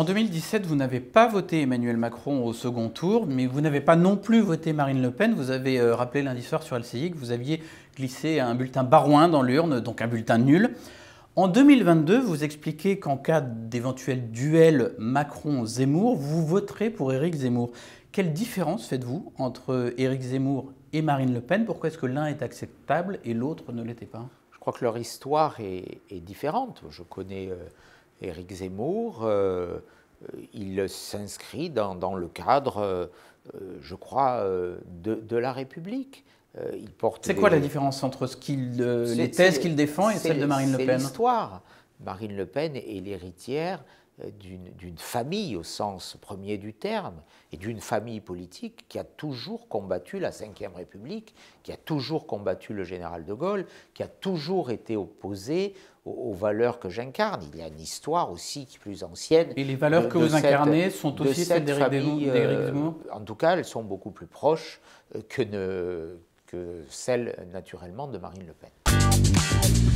En 2017, vous n'avez pas voté Emmanuel Macron au second tour, mais vous n'avez pas non plus voté Marine Le Pen. Vous avez euh, rappelé lundi soir sur LCI que vous aviez glissé un bulletin barouin dans l'urne, donc un bulletin nul. En 2022, vous expliquez qu'en cas d'éventuel duel Macron-Zemmour, vous voterez pour Éric Zemmour. Quelle différence faites-vous entre Éric Zemmour et Marine Le Pen Pourquoi est-ce que l'un est acceptable et l'autre ne l'était pas Je crois que leur histoire est, différente. Je connais euh, Éric Zemmour, euh, euh, il s'inscrit dans, le cadre, euh, je crois, de, la République. il porte c'est quoi la différence entre ce qu'il, les thèses qu'il défend et celles de Marine Le Pen C'est l'histoire. Marine Le Pen est l'héritière d'une famille au sens premier du terme, et d'une famille politique qui a toujours combattu la Ve République, qui a toujours combattu le général de Gaulle, qui a toujours été opposée aux, valeurs que j'incarne. Il y a une histoire aussi qui plus ancienne. Et les valeurs que vous incarnez sont aussi celles d'Éric euh, En tout cas, elles sont beaucoup plus proches euh, que, ne, que celles naturellement de Marine Le Pen.